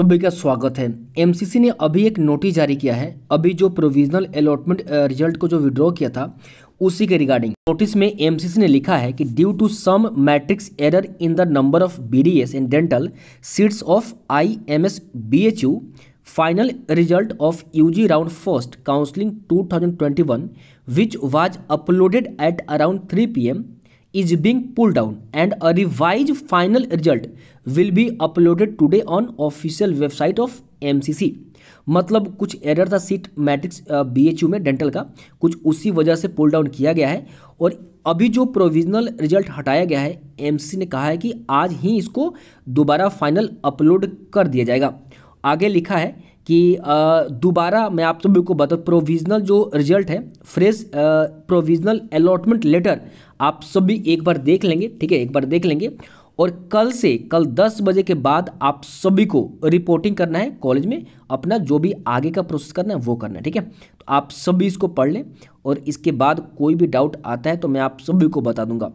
सभी का स्वागत है एमसीसी ने अभी एक नोटिस जारी किया है अभी जो प्रोविजनल अलॉटमेंट रिजल्ट को जो विड्रॉ किया था उसी के रिगार्डिंग नोटिस में एमसीसी ने लिखा है कि due to some matrix error in the number of BDS in dental seats of IMS BHU final result of UG round first counselling 2021 which was uploaded at around 3 PM is being pull down and a revise final result will be uploaded today on official website of M मतलब कुछ error था seat matrix B में dental का कुछ उसी वजह से pull down किया गया है और अभी जो प्रोविजनल रिजल्ट हटाया गया है एम ने कहा है कि आज ही इसको दोबारा फाइनल अपलोड कर दिया जाएगा आगे लिखा है कि दोबारा मैं आप सभी को बता प्रोविजनल जो रिजल्ट है फ्रेश प्रोविजनल अलॉटमेंट लेटर आप सभी एक बार देख लेंगे ठीक है एक बार देख लेंगे और कल से कल 10 बजे के बाद आप सभी को रिपोर्टिंग करना है कॉलेज में अपना जो भी आगे का प्रोसेस करना है वो करना है ठीक है तो आप सभी इसको पढ़ लें और इसके बाद कोई भी डाउट आता है तो मैं आप सभी को बता दूंगा